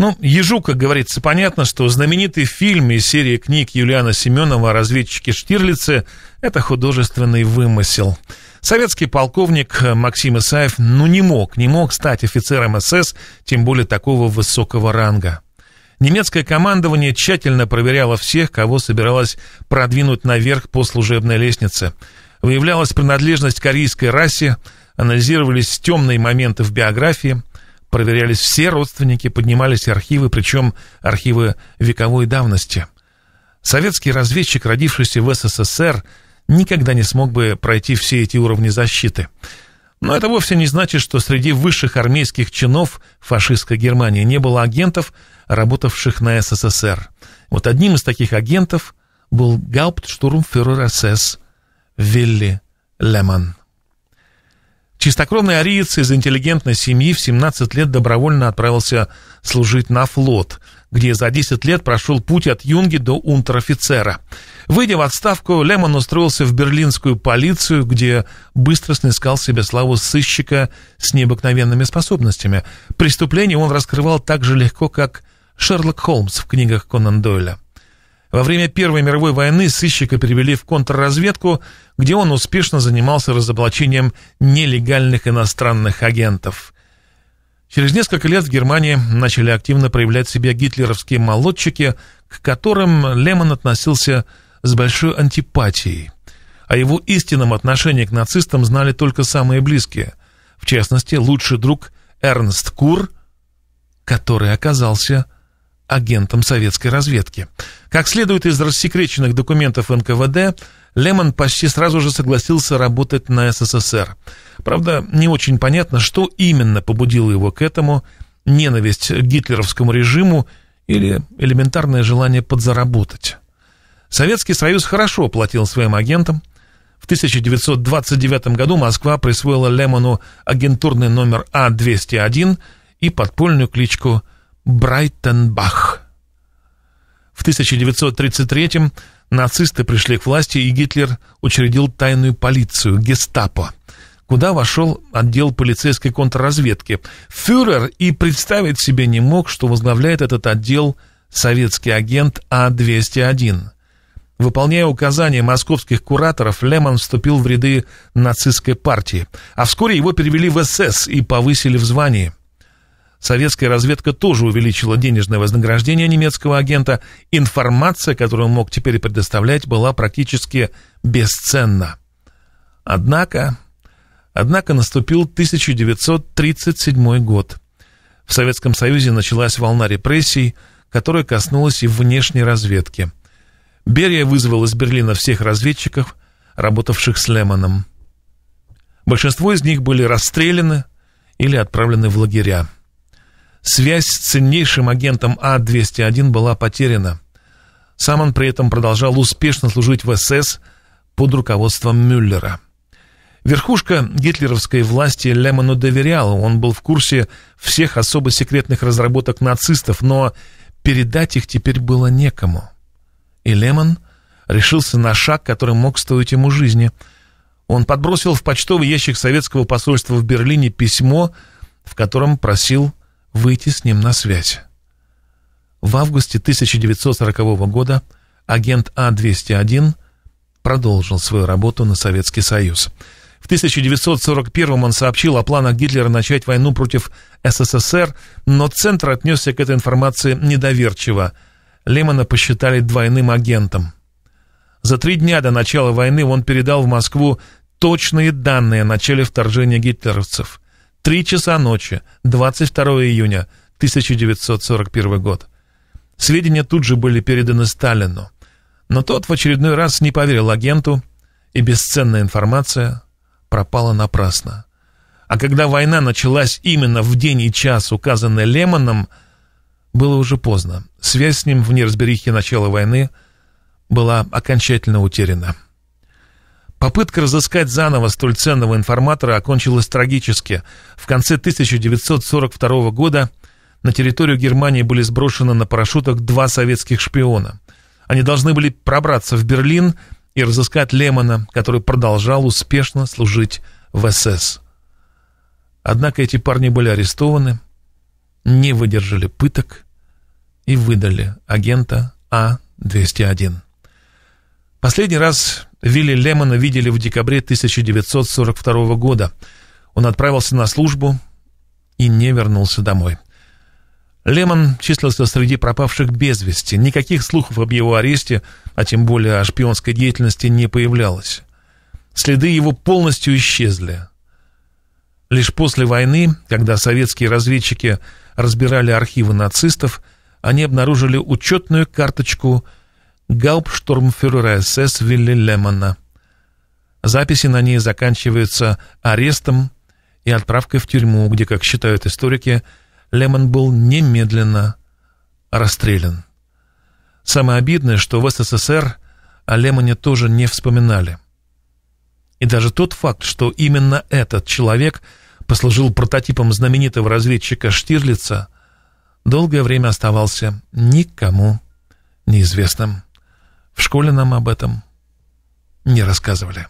Ну, ежу, как говорится, понятно, что знаменитый фильм и серия книг Юлиана Семенова о разведчике Штирлице – это художественный вымысел. Советский полковник Максим Исаев ну не мог, не мог стать офицером СС, тем более такого высокого ранга. Немецкое командование тщательно проверяло всех, кого собиралось продвинуть наверх по служебной лестнице. Выявлялась принадлежность корейской расе, анализировались темные моменты в биографии – проверялись все родственники, поднимались архивы, причем архивы вековой давности. Советский разведчик, родившийся в СССР, никогда не смог бы пройти все эти уровни защиты. Но это вовсе не значит, что среди высших армейских чинов фашистской Германии не было агентов, работавших на СССР. Вот одним из таких агентов был гауптштурмфюрер СС Вилли Леман. Чистокровный ариец из интеллигентной семьи в 17 лет добровольно отправился служить на флот, где за 10 лет прошел путь от юнги до унтер-офицера. Выйдя в отставку, Лемон устроился в берлинскую полицию, где быстро снискал себе славу сыщика с необыкновенными способностями. Преступление он раскрывал так же легко, как Шерлок Холмс в книгах Конан Дойля. Во время Первой мировой войны сыщика перевели в контрразведку, где он успешно занимался разоблачением нелегальных иностранных агентов. Через несколько лет в Германии начали активно проявлять себя гитлеровские молодчики, к которым Лемон относился с большой антипатией. О его истинном отношении к нацистам знали только самые близкие. В частности, лучший друг Эрнст Кур, который оказался агентом советской разведки. Как следует из рассекреченных документов НКВД, Лемон почти сразу же согласился работать на СССР. Правда, не очень понятно, что именно побудило его к этому, ненависть к гитлеровскому режиму или элементарное желание подзаработать. Советский Союз хорошо платил своим агентам. В 1929 году Москва присвоила Лемону агентурный номер А-201 и подпольную кличку Брайтенбах. В 1933-м нацисты пришли к власти, и Гитлер учредил тайную полицию, гестапо, куда вошел отдел полицейской контрразведки. Фюрер и представить себе не мог, что возглавляет этот отдел советский агент А-201. Выполняя указания московских кураторов, Лемон вступил в ряды нацистской партии, а вскоре его перевели в СС и повысили в звании – Советская разведка тоже увеличила денежное вознаграждение немецкого агента. Информация, которую он мог теперь предоставлять, была практически бесценна. Однако, однако наступил 1937 год. В Советском Союзе началась волна репрессий, которая коснулась и внешней разведки. Берия вызвал из Берлина всех разведчиков, работавших с Лемоном. Большинство из них были расстреляны или отправлены в лагеря. Связь с ценнейшим агентом А-201 была потеряна. Сам он при этом продолжал успешно служить в СС под руководством Мюллера. Верхушка гитлеровской власти Лемону доверял, он был в курсе всех особо секретных разработок нацистов, но передать их теперь было некому. И Лемон решился на шаг, который мог стоить ему жизни. Он подбросил в почтовый ящик советского посольства в Берлине письмо, в котором просил выйти с ним на связь. В августе 1940 года агент А-201 продолжил свою работу на Советский Союз. В 1941 он сообщил о планах Гитлера начать войну против СССР, но Центр отнесся к этой информации недоверчиво. Лемона посчитали двойным агентом. За три дня до начала войны он передал в Москву точные данные о начале вторжения гитлеровцев. Три часа ночи, 22 июня 1941 год. Сведения тут же были переданы Сталину. Но тот в очередной раз не поверил агенту, и бесценная информация пропала напрасно. А когда война началась именно в день и час, указанный Лемоном, было уже поздно. Связь с ним в неразберихе начала войны была окончательно утеряна. Попытка разыскать заново столь ценного информатора окончилась трагически. В конце 1942 года на территорию Германии были сброшены на парашютах два советских шпиона. Они должны были пробраться в Берлин и разыскать Лемона, который продолжал успешно служить в СС. Однако эти парни были арестованы, не выдержали пыток и выдали агента А-201. Последний раз Вилли Лемона видели в декабре 1942 года. Он отправился на службу и не вернулся домой. Лемон числился среди пропавших без вести. Никаких слухов об его аресте, а тем более о шпионской деятельности, не появлялось. Следы его полностью исчезли. Лишь после войны, когда советские разведчики разбирали архивы нацистов, они обнаружили учетную карточку – гауптштурмфюрера СС Вилли Лемона. Записи на ней заканчиваются арестом и отправкой в тюрьму, где, как считают историки, Лемон был немедленно расстрелян. Самое обидное, что в СССР о Лемоне тоже не вспоминали. И даже тот факт, что именно этот человек послужил прототипом знаменитого разведчика Штирлица, долгое время оставался никому неизвестным. В школе нам об этом не рассказывали.